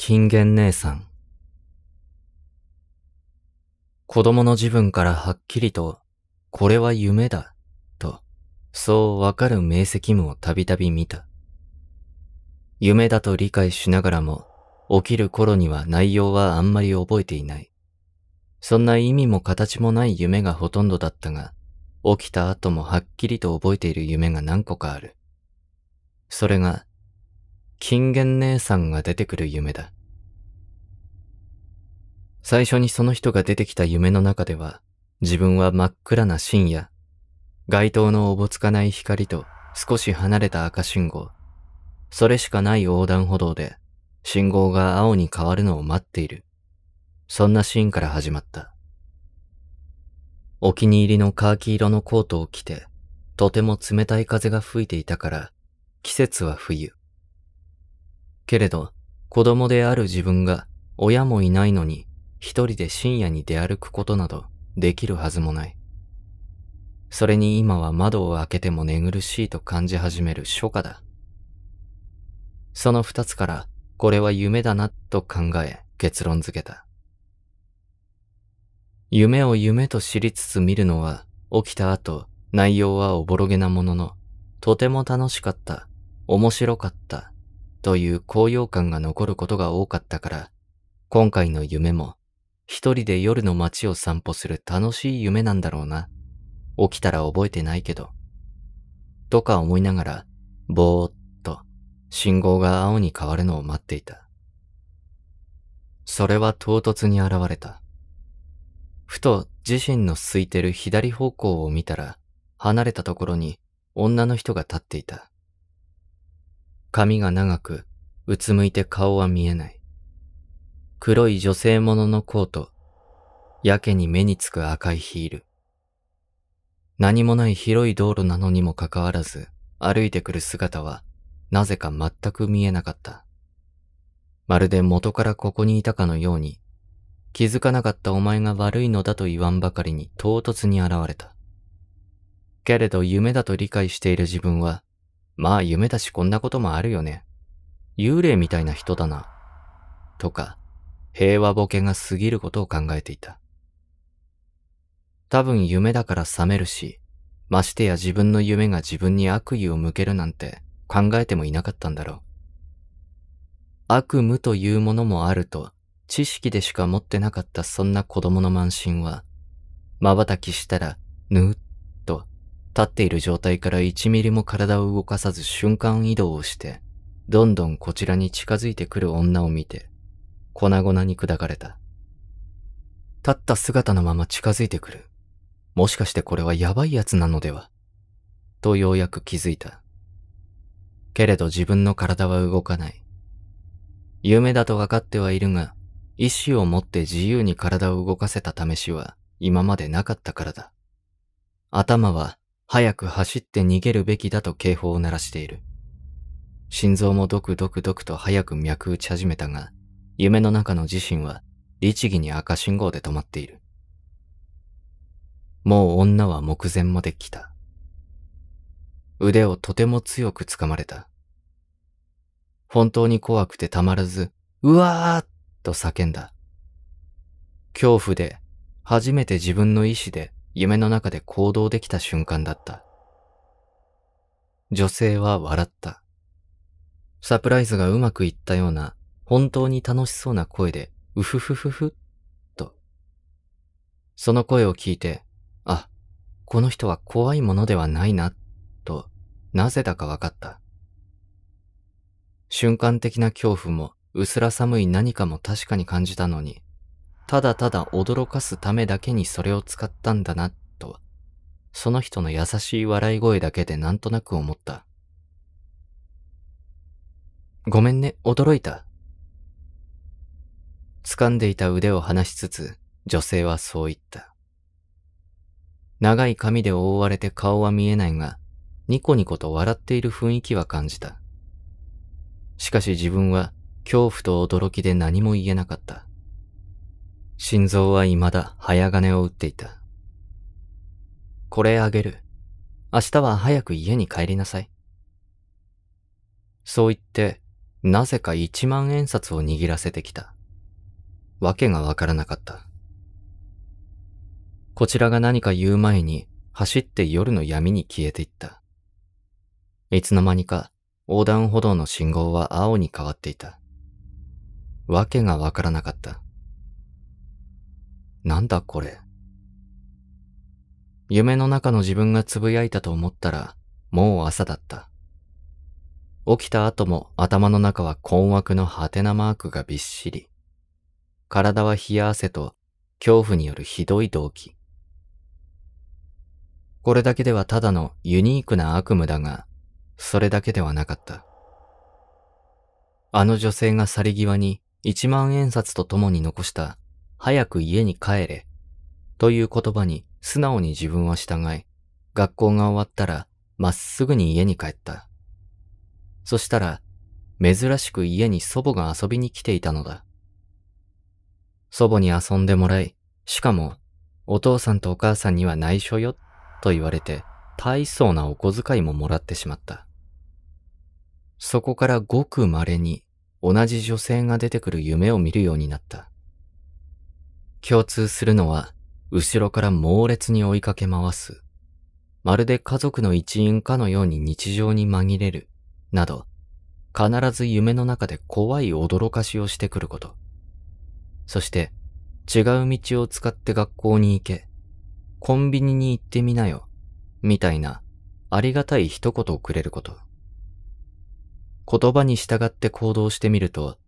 金言姉さん。子供の自分からはっきりと、これは夢だ、と、そうわかる明晰夢をたびたび見た。夢だと理解しながらも、起きる頃には内容はあんまり覚えていない。そんな意味も形もない夢がほとんどだったが、起きた後もはっきりと覚えている夢が何個かある。それが、金言姉さんが出てくる夢だ。最初にその人が出てきた夢の中では、自分は真っ暗な深夜、街灯のおぼつかない光と少し離れた赤信号、それしかない横断歩道で、信号が青に変わるのを待っている。そんなシーンから始まった。お気に入りのカーキ色のコートを着て、とても冷たい風が吹いていたから、季節は冬。けれど、子供である自分が親もいないのに一人で深夜に出歩くことなどできるはずもない。それに今は窓を開けても寝苦しいと感じ始める初夏だ。その二つからこれは夢だなと考え結論づけた。夢を夢と知りつつ見るのは起きた後内容はおぼろげなもののとても楽しかった、面白かったという高揚感が残ることが多かったから、今回の夢も一人で夜の街を散歩する楽しい夢なんだろうな。起きたら覚えてないけど。とか思いながら、ぼーっと信号が青に変わるのを待っていた。それは唐突に現れた。ふと自身の空いてる左方向を見たら、離れたところに女の人が立っていた。髪が長く、うつむいて顔は見えない。黒い女性もののコート、やけに目につく赤いヒール。何もない広い道路なのにもかかわらず、歩いてくる姿は、なぜか全く見えなかった。まるで元からここにいたかのように、気づかなかったお前が悪いのだと言わんばかりに唐突に現れた。けれど夢だと理解している自分は、まあ夢だしこんなこともあるよね。幽霊みたいな人だな。とか、平和ボケが過ぎることを考えていた。多分夢だから覚めるし、ましてや自分の夢が自分に悪意を向けるなんて考えてもいなかったんだろう。悪夢というものもあると、知識でしか持ってなかったそんな子供の慢心は、瞬きしたら、ぬーっ立っている状態から1ミリも体を動かさず瞬間移動をして、どんどんこちらに近づいてくる女を見て、粉々に砕かれた。立った姿のまま近づいてくる。もしかしてこれはやばい奴なのではとようやく気づいた。けれど自分の体は動かない。夢だと分かってはいるが、意志を持って自由に体を動かせた試しは今までなかったからだ。頭は早く走って逃げるべきだと警報を鳴らしている。心臓もドクドクドクと早く脈打ち始めたが、夢の中の自身は律儀に赤信号で止まっている。もう女は目前まで来た。腕をとても強く掴まれた。本当に怖くてたまらず、うわーっと叫んだ。恐怖で初めて自分の意志で夢の中で行動できた瞬間だった。女性は笑った。サプライズがうまくいったような、本当に楽しそうな声で、うふふふふ、と。その声を聞いて、あ、この人は怖いものではないな、と、なぜだかわかった。瞬間的な恐怖も、うすら寒い何かも確かに感じたのに、ただただ驚かすためだけにそれを使ったんだな、と、その人の優しい笑い声だけでなんとなく思った。ごめんね、驚いた。掴んでいた腕を離しつつ、女性はそう言った。長い髪で覆われて顔は見えないが、ニコニコと笑っている雰囲気は感じた。しかし自分は恐怖と驚きで何も言えなかった。心臓は未だ早金を打っていた。これあげる。明日は早く家に帰りなさい。そう言って、なぜか一万円札を握らせてきた。わけがわからなかった。こちらが何か言う前に、走って夜の闇に消えていった。いつの間にか、横断歩道の信号は青に変わっていた。わけがわからなかった。なんだこれ。夢の中の自分がつぶやいたと思ったら、もう朝だった。起きた後も頭の中は困惑のハテナマークがびっしり。体は冷や汗と恐怖によるひどい動機。これだけではただのユニークな悪夢だが、それだけではなかった。あの女性が去り際に一万円札と共に残した早く家に帰れ、という言葉に素直に自分は従い、学校が終わったらまっすぐに家に帰った。そしたら、珍しく家に祖母が遊びに来ていたのだ。祖母に遊んでもらい、しかも、お父さんとお母さんには内緒よ、と言われて、大層なお小遣いももらってしまった。そこからごく稀に同じ女性が出てくる夢を見るようになった。共通するのは、後ろから猛烈に追いかけ回す。まるで家族の一員かのように日常に紛れる、など、必ず夢の中で怖い驚かしをしてくること。そして、違う道を使って学校に行け、コンビニに行ってみなよ、みたいな、ありがたい一言をくれること。言葉に従って行動してみると、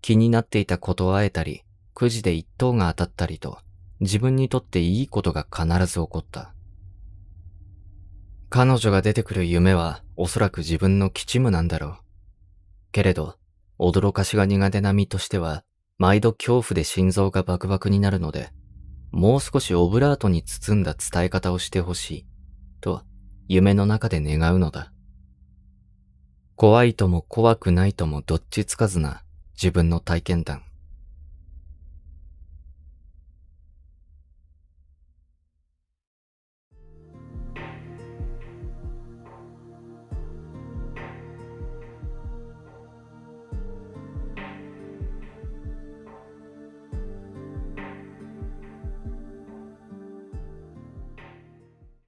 気になっていたことをえたり、くじで一等が当たったりと、自分にとっていいことが必ず起こった。彼女が出てくる夢はおそらく自分の吉夢なんだろう。けれど、驚かしが苦手な身としては、毎度恐怖で心臓がバクバクになるので、もう少しオブラートに包んだ伝え方をしてほしい、と夢の中で願うのだ。怖いとも怖くないともどっちつかずな自分の体験談。